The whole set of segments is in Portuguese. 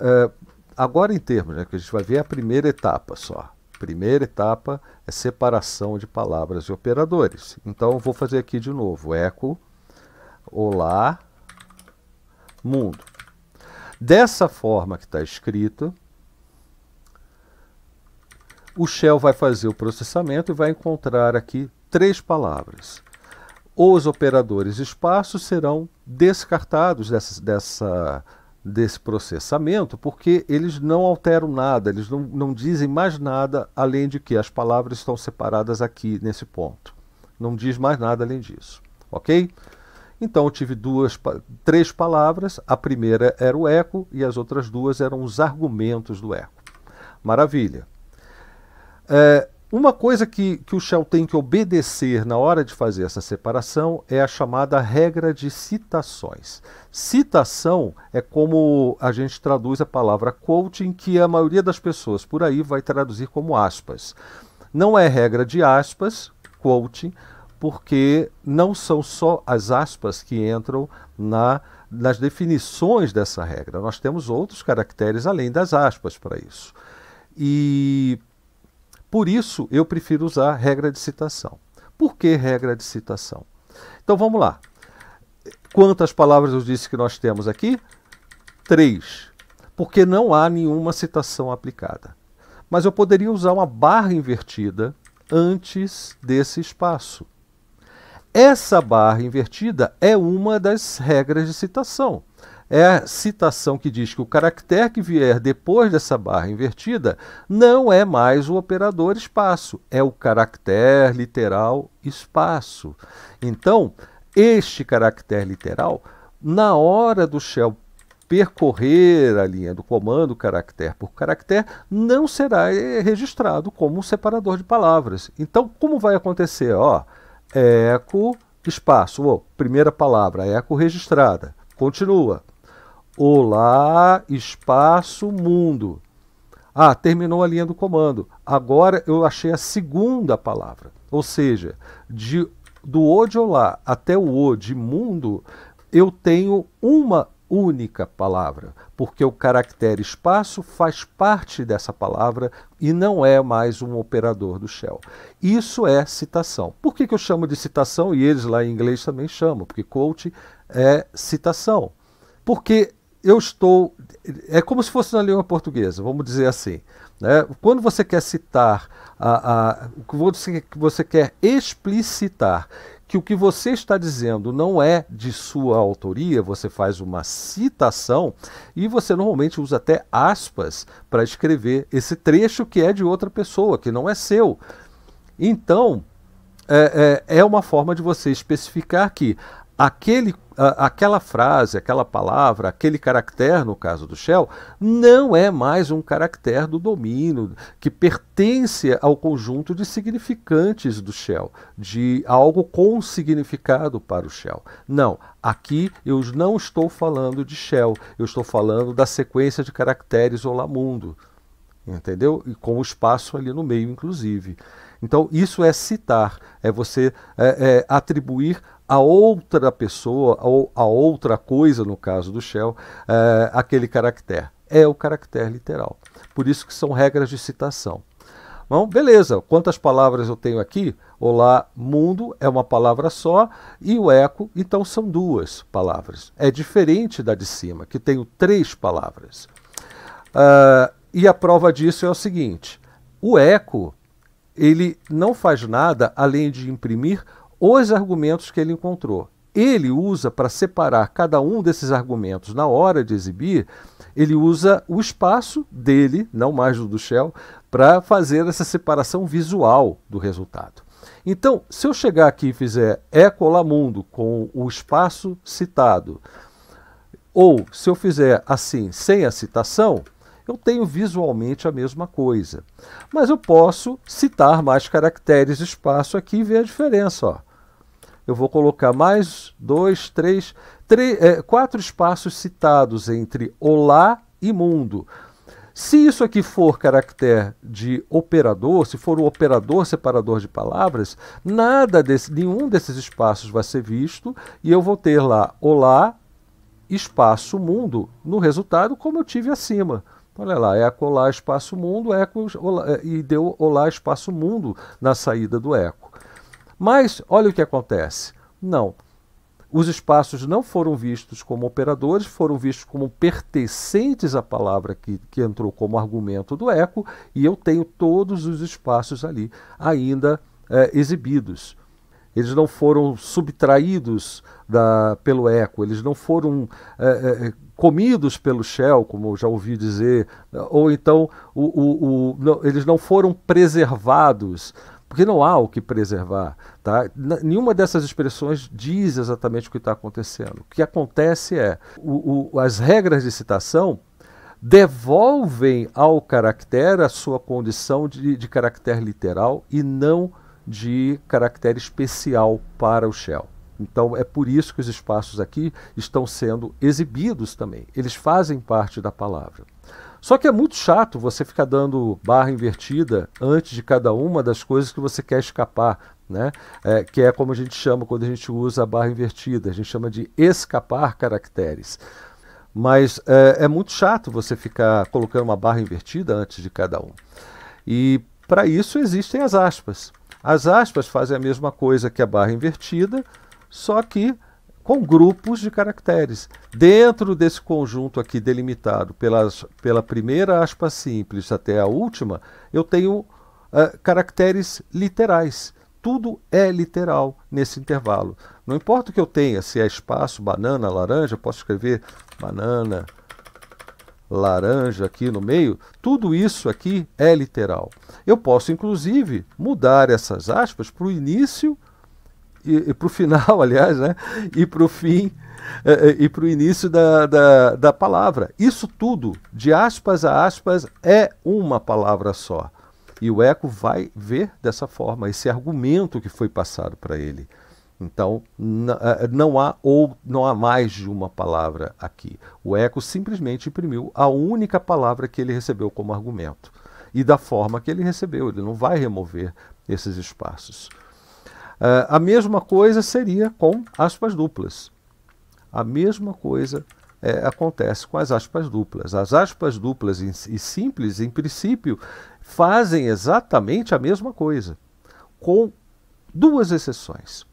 É, agora, em termos, né, que a gente vai ver é a primeira etapa só. Primeira etapa é separação de palavras e operadores. Então, vou fazer aqui de novo: eco, olá, mundo. Dessa forma que está escrito, o Shell vai fazer o processamento e vai encontrar aqui três palavras. Os operadores espaços serão descartados dessa, dessa desse processamento, porque eles não alteram nada, eles não, não dizem mais nada além de que as palavras estão separadas aqui nesse ponto. Não diz mais nada além disso, ok? Então eu tive duas, três palavras, a primeira era o eco e as outras duas eram os argumentos do eco. Maravilha. É, uma coisa que, que o Shell tem que obedecer na hora de fazer essa separação é a chamada regra de citações. Citação é como a gente traduz a palavra quoting, que a maioria das pessoas por aí vai traduzir como aspas. Não é regra de aspas, quoting, porque não são só as aspas que entram na nas definições dessa regra. Nós temos outros caracteres além das aspas para isso. E por isso, eu prefiro usar regra de citação. Por que regra de citação? Então vamos lá. Quantas palavras eu disse que nós temos aqui? Três. Porque não há nenhuma citação aplicada. Mas eu poderia usar uma barra invertida antes desse espaço. Essa barra invertida é uma das regras de citação é a citação que diz que o caractere que vier depois dessa barra invertida não é mais o operador espaço, é o caractere literal espaço. Então, este caractere literal, na hora do shell percorrer a linha do comando caractere por caractere, não será eh, registrado como um separador de palavras. Então, como vai acontecer? Ó, eco, espaço, primeira palavra, eco registrada. Continua. Olá, espaço, mundo. Ah, terminou a linha do comando. Agora eu achei a segunda palavra. Ou seja, de, do O de Olá até o O de mundo, eu tenho uma única palavra, porque o caractere espaço faz parte dessa palavra e não é mais um operador do shell. Isso é citação. Por que, que eu chamo de citação e eles lá em inglês também chamam? Porque quote é citação. Porque eu estou. É como se fosse na língua portuguesa, vamos dizer assim. Né? Quando você quer citar, a, a, o que você, você quer explicitar que o que você está dizendo não é de sua autoria, você faz uma citação e você normalmente usa até aspas para escrever esse trecho que é de outra pessoa, que não é seu. Então, é, é, é uma forma de você especificar que aquele aquela frase, aquela palavra, aquele caractere, no caso do Shell, não é mais um caractere do domínio, que pertence ao conjunto de significantes do Shell, de algo com significado para o Shell. Não, aqui eu não estou falando de Shell, eu estou falando da sequência de caracteres Olá Mundo, entendeu? E com o espaço ali no meio, inclusive. Então, isso é citar, é você é, é, atribuir a outra pessoa, ou a outra coisa, no caso do Shell, é, aquele caractere. É o caractere literal. Por isso que são regras de citação. Bom, beleza, quantas palavras eu tenho aqui? Olá, mundo é uma palavra só e o eco, então são duas palavras. É diferente da de cima, que tenho três palavras. Uh, e a prova disso é o seguinte: o eco ele não faz nada além de imprimir os argumentos que ele encontrou. Ele usa para separar cada um desses argumentos na hora de exibir, ele usa o espaço dele, não mais do Shell, para fazer essa separação visual do resultado. Então, se eu chegar aqui e fizer Ecolamundo com o espaço citado, ou se eu fizer assim sem a citação, eu tenho visualmente a mesma coisa. Mas eu posso citar mais caracteres espaço aqui e ver a diferença. Ó eu vou colocar mais dois, três, três é, quatro espaços citados entre olá e mundo. Se isso aqui for caractere de operador, se for um operador separador de palavras, nada desse, nenhum desses espaços vai ser visto e eu vou ter lá olá, espaço, mundo no resultado como eu tive acima. Olha lá, eco, olá, espaço, mundo, eco, olá, e deu olá, espaço, mundo na saída do eco. Mas olha o que acontece. Não. Os espaços não foram vistos como operadores, foram vistos como pertencentes à palavra que, que entrou como argumento do eco, e eu tenho todos os espaços ali ainda é, exibidos. Eles não foram subtraídos da, pelo eco, eles não foram é, é, é comidos pelo Shell, como já ouvi dizer, ou então o, o, o, não, eles não foram preservados porque não há o que preservar. Tá? Nenhuma dessas expressões diz exatamente o que está acontecendo. O que acontece é o, o, as regras de citação devolvem ao caractere a sua condição de, de caractere literal e não de caractere especial para o Shell. Então é por isso que os espaços aqui estão sendo exibidos também. Eles fazem parte da palavra. Só que é muito chato você ficar dando barra invertida antes de cada uma das coisas que você quer escapar, né? É, que é como a gente chama quando a gente usa a barra invertida, a gente chama de escapar caracteres. Mas é, é muito chato você ficar colocando uma barra invertida antes de cada um. E para isso existem as aspas. As aspas fazem a mesma coisa que a barra invertida, só que com grupos de caracteres. Dentro desse conjunto aqui delimitado pelas, pela primeira aspa simples até a última, eu tenho uh, caracteres literais. Tudo é literal nesse intervalo. Não importa o que eu tenha, se é espaço, banana, laranja, posso escrever banana, laranja aqui no meio, tudo isso aqui é literal. Eu posso, inclusive, mudar essas aspas para o início e, e para o final, aliás, né? E para o fim é, é, e para o início da, da, da, palavra. Isso tudo, de aspas a aspas, é uma palavra só. E o Eco vai ver dessa forma, esse argumento que foi passado para ele. Então, é, não há ou não há mais de uma palavra aqui. O Eco simplesmente imprimiu a única palavra que ele recebeu como argumento e da forma que ele recebeu. Ele não vai remover esses espaços. Uh, a mesma coisa seria com aspas duplas. A mesma coisa é, acontece com as aspas duplas. As aspas duplas e simples, em princípio, fazem exatamente a mesma coisa, com duas exceções.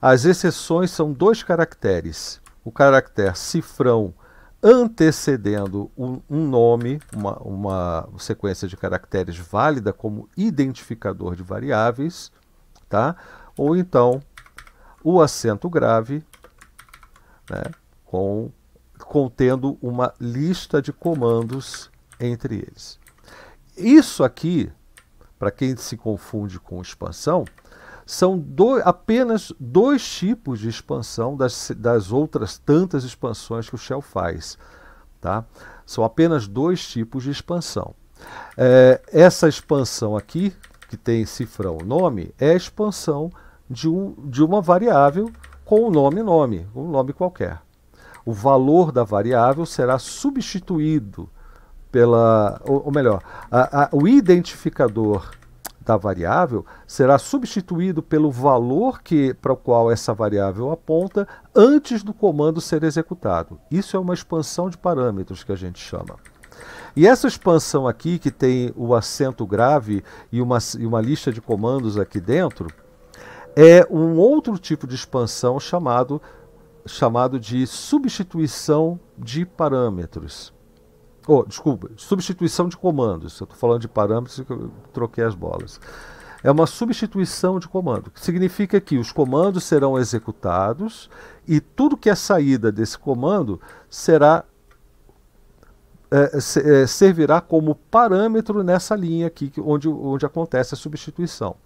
As exceções são dois caracteres. O caractere cifrão antecedendo um, nome, uma, uma, sequência de caracteres válida como identificador de variáveis, tá? ou então o acento grave né, com, contendo uma lista de comandos entre eles. Isso aqui, para quem se confunde com expansão, são apenas dois tipos de expansão das, das outras tantas expansões que o Shell faz. Tá? São apenas dois tipos de expansão. É, essa expansão aqui, que tem cifrão nome, é a expansão de, um, de uma variável com o nome nome, um nome qualquer. O valor da variável será substituído pela, ou, ou melhor, a, a, o identificador da variável será substituído pelo valor que, para o qual essa variável aponta antes do comando ser executado. Isso é uma expansão de parâmetros que a gente chama. E essa expansão aqui, que tem o acento grave e uma, e uma lista de comandos aqui dentro, é um outro tipo de expansão chamado, chamado de substituição de parâmetros. Oh, desculpa, substituição de comandos. Eu estou falando de parâmetros que eu troquei as bolas. É uma substituição de comando, que significa que os comandos serão executados e tudo que é saída desse comando será é, é, servirá como parâmetro nessa linha aqui onde, onde acontece a substituição.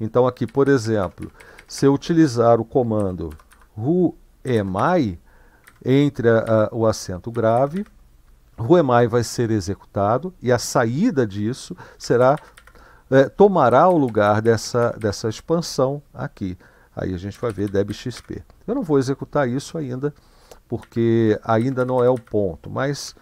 Então aqui, por exemplo, se eu utilizar o comando who am I, entre a, a, o acento grave, who am I vai ser executado e a saída disso será é, tomará o lugar dessa, dessa expansão aqui. Aí a gente vai ver debxp. Eu não vou executar isso ainda, porque ainda não é o ponto, mas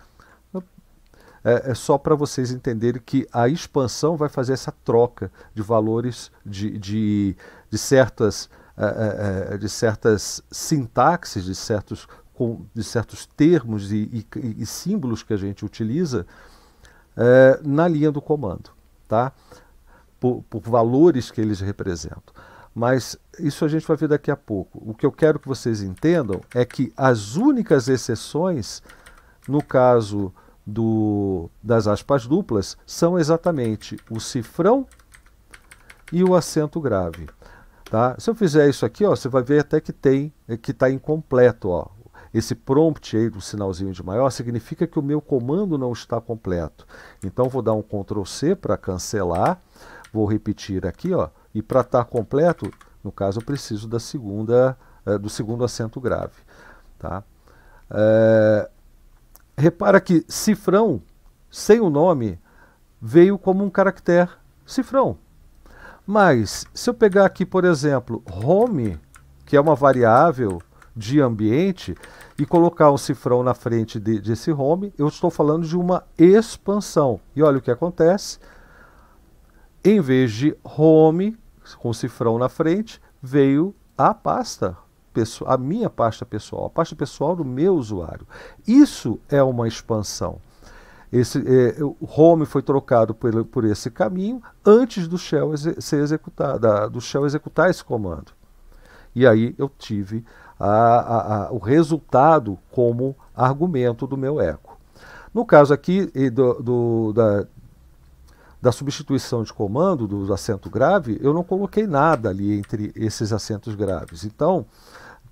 é, é só para vocês entenderem que a expansão vai fazer essa troca de valores de, de, de certas é, é, é, de certas sintaxes, de certos, de certos termos e, e, e símbolos que a gente utiliza é, na linha do comando, tá? Por, por, valores que eles representam. Mas isso a gente vai ver daqui a pouco. O que eu quero que vocês entendam é que as únicas exceções, no caso do, das aspas duplas são exatamente o cifrão e o acento grave. Tá? Se eu fizer isso aqui, ó, você vai ver até que tem é que está incompleto. Ó. Esse prompt aí do sinalzinho de maior significa que o meu comando não está completo. Então vou dar um Ctrl C para cancelar, vou repetir aqui, ó, e para estar tá completo, no caso eu preciso da segunda, eh, do segundo acento grave. Tá? Eh, repara que cifrão, sem o nome, veio como um caractere cifrão. Mas se eu pegar aqui, por exemplo, home, que é uma variável de ambiente, e colocar um cifrão na frente de, desse home, eu estou falando de uma expansão. E olha o que acontece. Em vez de home, com cifrão na frente, veio a pasta a minha pasta pessoal, a pasta pessoal do meu usuário. Isso é uma expansão. Esse, é, o Home foi trocado por, por esse caminho antes do Shell exe ser executar, da, do Shell executar esse comando. E aí eu tive a, a, a, o resultado como argumento do meu eco. No caso aqui do, do, da, da substituição de comando do acento grave, eu não coloquei nada ali entre esses acentos graves. Então,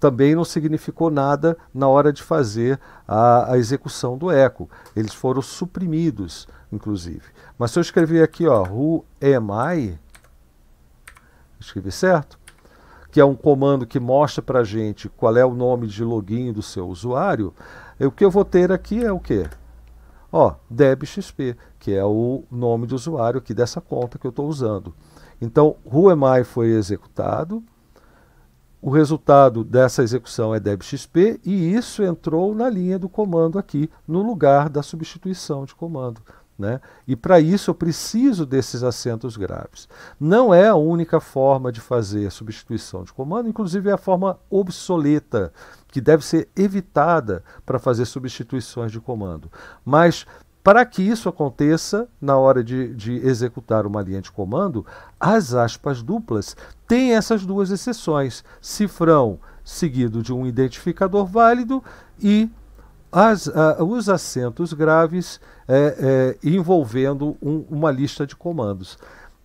também não significou nada na hora de fazer a, a, execução do eco. Eles foram suprimidos, inclusive. Mas se eu escrever aqui, ó, who am I? Escrevi certo? Que é um comando que mostra para gente qual é o nome de login do seu usuário. o que eu vou ter aqui é o quê? Ó, debxp, que é o nome do usuário aqui dessa conta que eu estou usando. Então, who am I foi executado o resultado dessa execução é debxp e isso entrou na linha do comando aqui, no lugar da substituição de comando. Né? E para isso eu preciso desses acentos graves. Não é a única forma de fazer substituição de comando, inclusive é a forma obsoleta, que deve ser evitada para fazer substituições de comando. Mas para que isso aconteça, na hora de, de executar uma linha de comando, as aspas duplas têm essas duas exceções: cifrão seguido de um identificador válido e as, uh, os acentos graves é, é, envolvendo um, uma lista de comandos.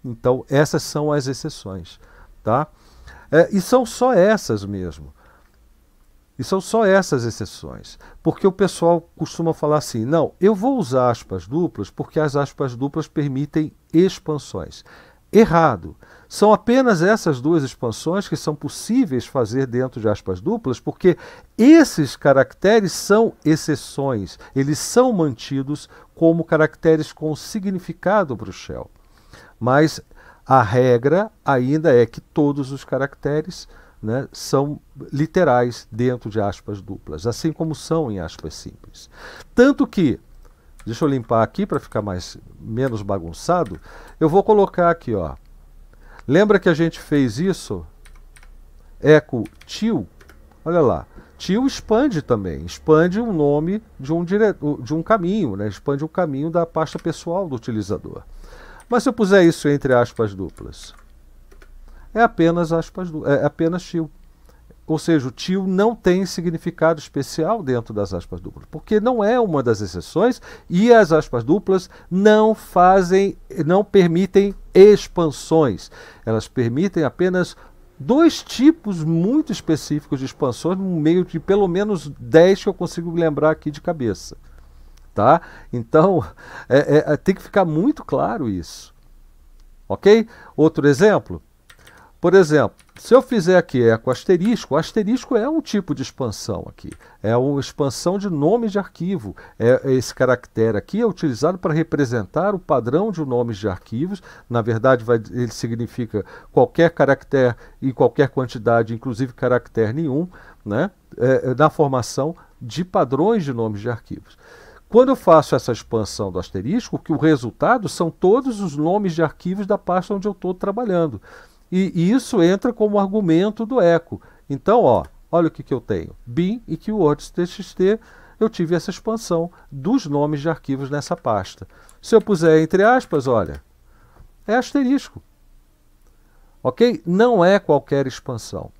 Então, essas são as exceções. Tá? É, e são só essas mesmo. E são só essas exceções. Porque o pessoal costuma falar assim: não, eu vou usar aspas duplas porque as aspas duplas permitem expansões. Errado. São apenas essas duas expansões que são possíveis fazer dentro de aspas duplas, porque esses caracteres são exceções, eles são mantidos como caracteres com significado para o Shell. Mas a regra ainda é que todos os caracteres né, são literais dentro de aspas duplas, assim como são em aspas simples. Tanto que, deixa eu limpar aqui para ficar mais menos bagunçado, eu vou colocar aqui, ó. Lembra que a gente fez isso? Eco til, olha lá. Til expande também, expande o um nome de um, dire... de um caminho, né? expande o caminho da pasta pessoal do utilizador. Mas se eu puser isso entre aspas duplas, é apenas aspas, é apenas tio. Ou seja, o tio não tem significado especial dentro das aspas duplas, porque não é uma das exceções e as aspas duplas não fazem, não permitem expansões. Elas permitem apenas dois tipos muito específicos de expansões, no meio de pelo menos 10 que eu consigo lembrar aqui de cabeça. Tá? Então, é, é, é, tem que ficar muito claro isso. Ok? Outro exemplo. Por exemplo, se eu fizer aqui eco asterisco, asterisco é um tipo de expansão aqui. É uma expansão de nome de arquivo. É, esse caractere aqui é utilizado para representar o padrão de nomes de arquivos. Na verdade, vai, ele significa qualquer caractere e qualquer quantidade, inclusive caractere nenhum, né? É, é na formação de padrões de nomes de arquivos. Quando eu faço essa expansão do asterisco, que o resultado são todos os nomes de arquivos da pasta onde eu estou trabalhando. E, isso entra como argumento do eco. Então, ó, olha o que, que eu tenho. BIM e Keywords TXT, eu tive essa expansão dos nomes de arquivos nessa pasta. Se eu puser entre aspas, olha, é asterisco. Ok? Não é qualquer expansão.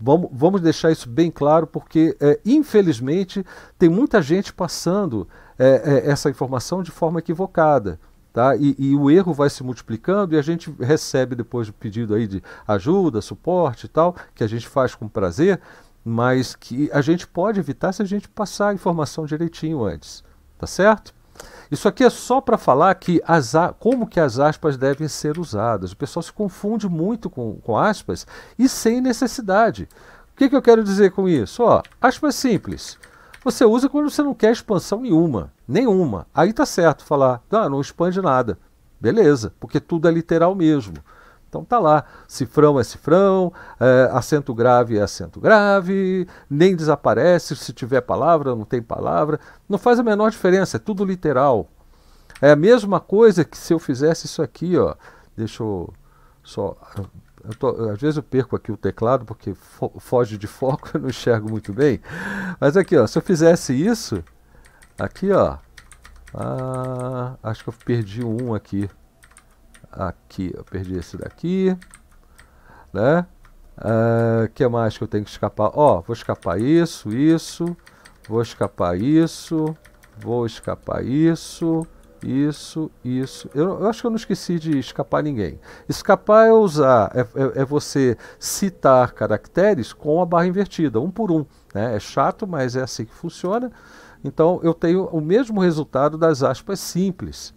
Vamos, vamos, deixar isso bem claro, porque é, infelizmente tem muita gente passando é, é, essa informação de forma equivocada. Tá? E, e, o erro vai se multiplicando e a gente recebe depois o pedido aí de ajuda, suporte e tal, que a gente faz com prazer, mas que a gente pode evitar se a gente passar a informação direitinho antes, tá certo? Isso aqui é só para falar que as como que as aspas devem ser usadas. O pessoal se confunde muito com, com aspas e sem necessidade. O que, que eu quero dizer com isso? Ó, aspas simples. Você usa quando você não quer expansão nenhuma, nenhuma. Aí tá certo falar, ah, não expande nada. Beleza, porque tudo é literal mesmo. Então tá lá, cifrão é cifrão, é, acento grave é acento grave, nem desaparece, se tiver palavra, não tem palavra, não faz a menor diferença, é tudo literal. É a mesma coisa que se eu fizesse isso aqui, ó, deixa eu só tô, às vezes eu perco aqui o teclado porque fo foge de foco, eu não enxergo muito bem. Mas aqui, ó, se eu fizesse isso, aqui, ó, ah, acho que eu perdi um aqui. Aqui, eu perdi esse daqui, né? Ah, que mais que eu tenho que escapar? Ó, vou escapar isso, isso, vou escapar isso, vou escapar isso, isso, isso. Eu, eu, acho que eu não esqueci de escapar ninguém. Escapar é usar, é, é, é, você citar caracteres com a barra invertida, um por um. Né? É chato, mas é assim que funciona. Então eu tenho o mesmo resultado das aspas simples.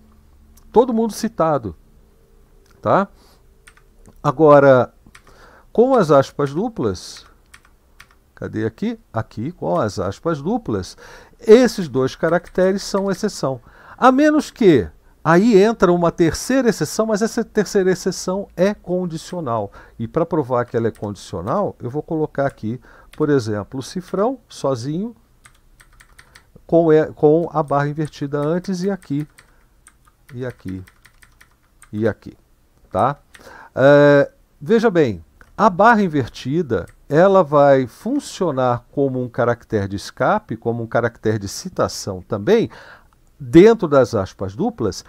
Todo mundo citado. Tá? Agora, com as aspas duplas, cadê aqui? Aqui, com as aspas duplas, esses dois caracteres são exceção. A menos que aí entra uma terceira exceção, mas essa terceira exceção é condicional. E para provar que ela é condicional, eu vou colocar aqui, por exemplo, o cifrão sozinho com, e, é, com a barra invertida antes e aqui, e aqui, e aqui. Tá? É, veja bem, a barra invertida ela vai funcionar como um caractere de escape, como um caractere de citação também, dentro das aspas duplas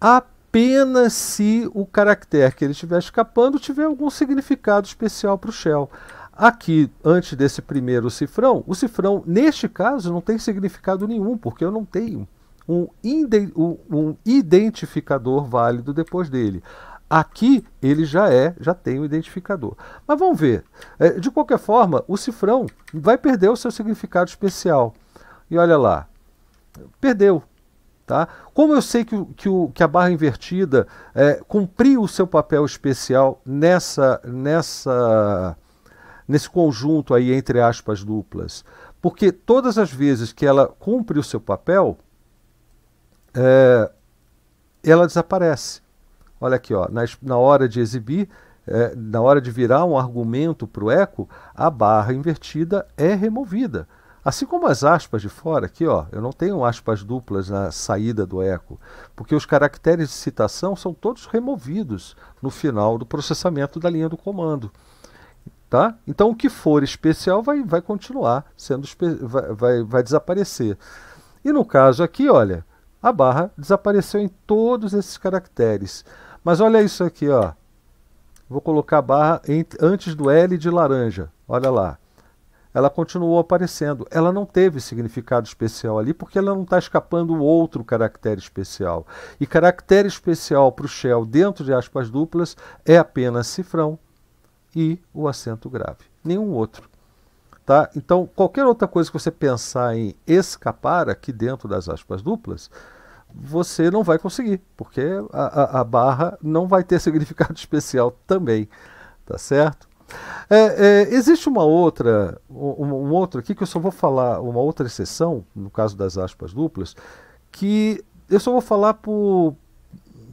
apenas se o caractere que ele estiver escapando tiver algum significado especial para o shell. Aqui, antes desse primeiro cifrão, o cifrão, neste caso, não tem significado nenhum, porque eu não tenho um, um identificador válido depois dele. Aqui ele já é, já tem o um identificador. Mas vamos ver. É, de qualquer forma, o cifrão vai perder o seu significado especial. E olha lá, perdeu. Tá? Como eu sei que, que, o, que a barra invertida é, cumpriu o seu papel especial nessa, nessa, nesse conjunto aí entre aspas duplas, porque todas as vezes que ela cumpre o seu papel, é, ela desaparece. Olha aqui, ó, na, na hora de exibir, é, na hora de virar um argumento para o eco, a barra invertida é removida. Assim como as aspas de fora, aqui ó, eu não tenho aspas duplas na saída do eco, porque os caracteres de citação são todos removidos no final do processamento da linha do comando. Tá? Então o que for especial vai, vai continuar sendo vai, vai, vai desaparecer. E no caso aqui, olha, a barra desapareceu em todos esses caracteres. Mas olha isso aqui, ó. Vou colocar a barra antes do L de laranja. Olha lá ela continuou aparecendo. Ela não teve significado especial ali porque ela não está escapando outro caractere especial. E caractere especial para o shell dentro de aspas duplas é apenas cifrão e o acento grave, nenhum outro. Tá? Então, qualquer outra coisa que você pensar em escapar aqui dentro das aspas duplas, você não vai conseguir, porque a, a, a barra não vai ter significado especial também. Tá certo? É, é, existe uma outra, um, um, outro aqui que eu só vou falar, uma outra exceção, no caso das aspas duplas, que eu só vou falar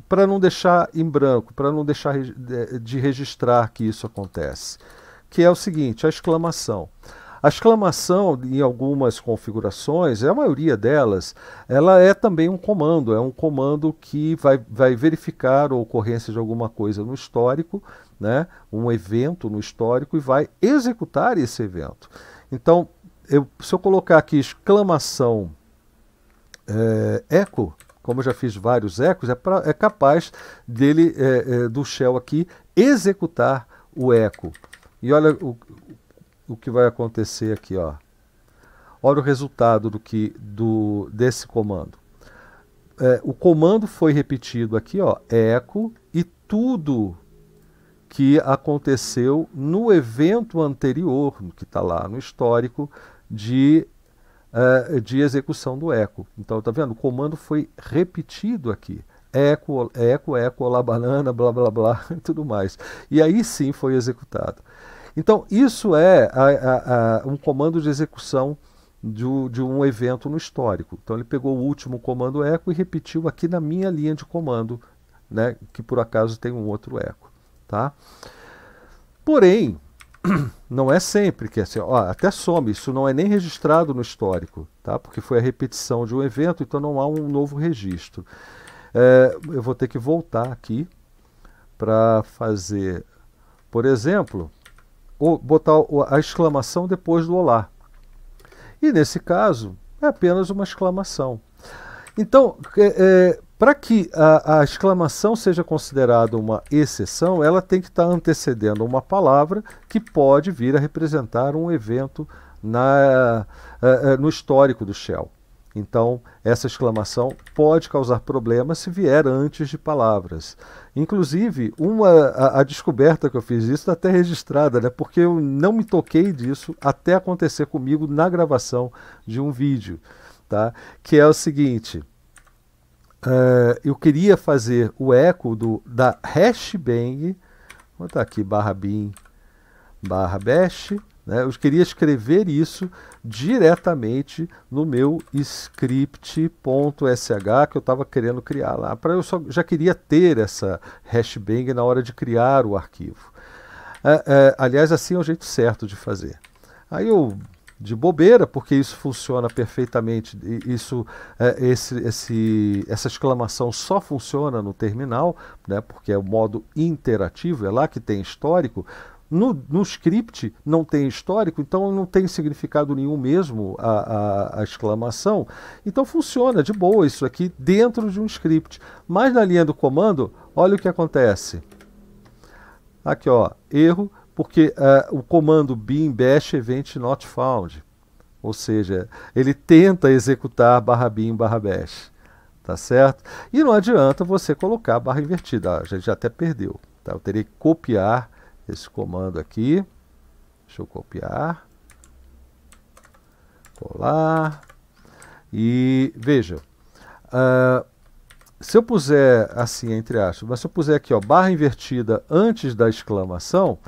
para não deixar em branco, para não deixar de registrar que isso acontece, que é o seguinte, a exclamação. A exclamação, em algumas configurações, a maioria delas, ela é também um comando, é um comando que vai, vai verificar a ocorrência de alguma coisa no histórico, né, um evento no histórico, e vai executar esse evento. Então, eu, se eu colocar aqui exclamação é, eco, como eu já fiz vários ecos, é, pra, é capaz dele, é, do shell aqui, executar o eco. E olha o, o que vai acontecer aqui, ó. Olha o resultado do que do desse comando. É, o comando foi repetido aqui, ó, eco e tudo que aconteceu no evento anterior, que está lá no histórico de é, de execução do eco. Então, tá vendo? O comando foi repetido aqui. Eco, eco, eco, olá, banana, blá, blá, blá, e tudo mais. E aí sim foi executado. Então, isso é a, a, a, um comando de execução de, de, um evento no histórico. Então, ele pegou o último comando eco e repetiu aqui na minha linha de comando, né, que por acaso tem um outro eco. Tá? Porém, não é sempre que é assim, ó, até some, isso não é nem registrado no histórico, tá? porque foi a repetição de um evento, então não há um novo registro. É, eu vou ter que voltar aqui para fazer, por exemplo, ou botar a exclamação depois do olá. E nesse caso, é apenas uma exclamação. Então, é, é, para que a, a, exclamação seja considerada uma exceção, ela tem que estar tá antecedendo uma palavra que pode vir a representar um evento na, é, é, no histórico do Shell. Então, essa exclamação pode causar problemas se vier antes de palavras. Inclusive, uma, a, a, descoberta que eu fiz isso está até registrada, né? porque eu não me toquei disso até acontecer comigo na gravação de um vídeo, tá? que é o seguinte. Eh, eu queria fazer o eco do, da hashbang, bang, vou botar aqui barra bin barra bash, né? Eu queria escrever isso diretamente no meu script.sh que eu estava querendo criar lá. para eu só, já queria ter essa hashbang na hora de criar o arquivo. É, é, aliás, assim é o jeito certo de fazer. Aí eu de bobeira, porque isso funciona perfeitamente. Isso, é, esse, esse, essa exclamação só funciona no terminal, né, porque é o modo interativo, é lá que tem histórico. No, no script não tem histórico, então não tem significado nenhum mesmo a, a, a, exclamação. Então funciona de boa isso aqui dentro de um script. Mas na linha do comando, olha o que acontece. Aqui, ó, erro, porque uh, o comando bin bash event not found. Ou seja, ele tenta executar barra bin barra bash tá certo? E não adianta você colocar barra invertida, ah, a gente até perdeu, tá? Eu teria que copiar esse comando aqui. Deixa eu copiar. Colar. E veja, uh, se eu puser assim, entre aspas, mas se eu puser aqui, ó, barra invertida antes da exclamação,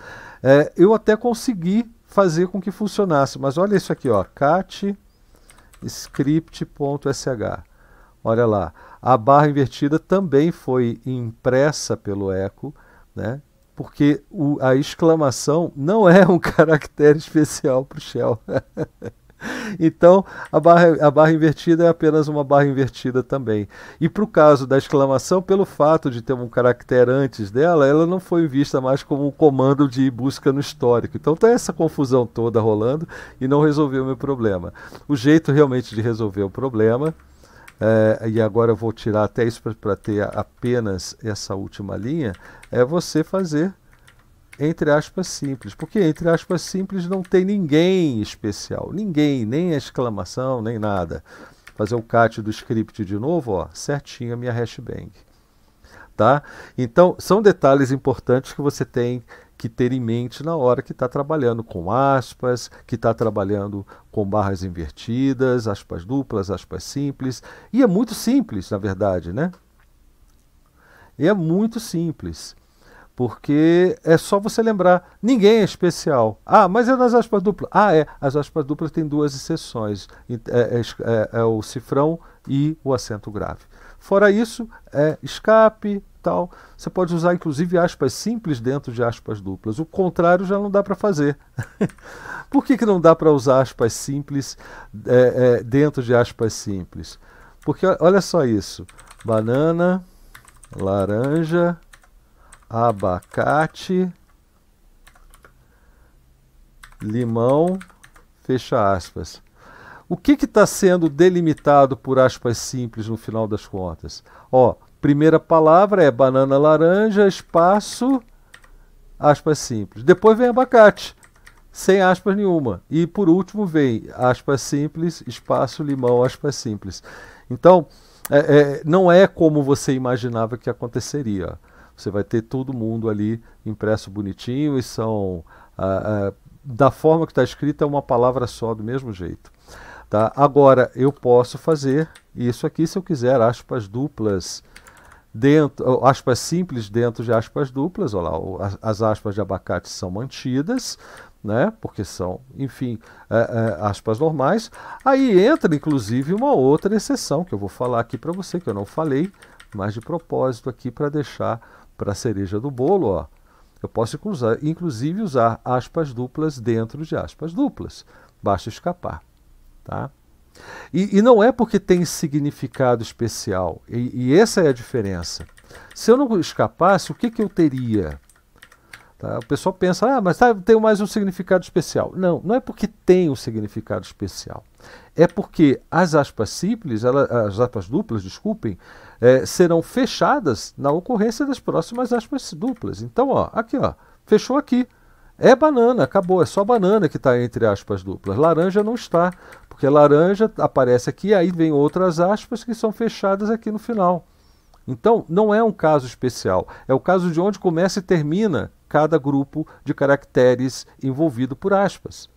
é, eu até consegui fazer com que funcionasse. Mas olha isso aqui, ó, cat script.sh. Olha lá, a barra invertida também foi impressa pelo eco, né? porque o, a exclamação não é um caractere especial para o shell. então, a barra, a barra invertida é apenas uma barra invertida também. E para o caso da exclamação, pelo fato de ter um caractere antes dela, ela não foi vista mais como um comando de busca no histórico. Então, tá essa confusão toda rolando e não resolveu o meu problema. O jeito realmente de resolver o problema é, e agora eu vou tirar até isso para ter apenas essa última linha, é você fazer entre aspas simples, porque entre aspas simples não tem ninguém especial, ninguém, nem exclamação, nem nada. Fazer o cat do script de novo, ó, certinho a minha hashbang. Tá? Então, são detalhes importantes que você tem que ter em mente na hora que está trabalhando com aspas, que está trabalhando com barras invertidas, aspas duplas, aspas simples. E é muito simples, na verdade, né? E é muito simples. Porque é só você lembrar, ninguém é especial. Ah, mas é nas aspas duplas. Ah, é. As aspas duplas têm duas exceções: é, é, é, é o cifrão e o acento grave. Fora isso, é escape, tal. Você pode usar inclusive aspas simples dentro de aspas duplas. O contrário já não dá para fazer. Por que, que não dá para usar aspas simples é, é, dentro de aspas simples? Porque olha só isso: banana, laranja, abacate, limão, fecha aspas. O que está sendo delimitado por aspas simples no final das contas? Ó, primeira palavra é banana laranja, espaço, aspas simples. Depois vem abacate, sem aspas nenhuma. E por último vem aspas simples, espaço, limão, aspas simples. Então, é, é, não é como você imaginava que aconteceria. Você vai ter todo mundo ali impresso bonitinho e são. Ah, ah, da forma que está escrita, é uma palavra só, do mesmo jeito. Tá? Agora, eu posso fazer isso aqui se eu quiser, aspas duplas dentro, aspas simples dentro de aspas duplas, olha lá, as aspas de abacate são mantidas, né? Porque são, enfim, é, é, aspas normais. Aí entra, inclusive, uma outra exceção que eu vou falar aqui para você, que eu não falei, mas de propósito aqui para deixar para a cereja do bolo, ó. Eu posso inclusive usar aspas duplas dentro de aspas duplas. Basta escapar. Tá? E, e não é porque tem significado especial, e, e, essa é a diferença. Se eu não escapasse, o que, que eu teria? Tá? O pessoal pensa, ah, mas tá, tem mais um significado especial. Não, não é porque tem um significado especial. É porque as aspas simples, ela, as aspas duplas, desculpem, é, serão fechadas na ocorrência das próximas aspas duplas. Então, ó, aqui, ó, fechou aqui. É banana, acabou, é só banana que está entre aspas duplas. Laranja não está, porque laranja aparece aqui, aí vem outras aspas que são fechadas aqui no final. Então, não é um caso especial, é o caso de onde começa e termina cada grupo de caracteres envolvido por aspas.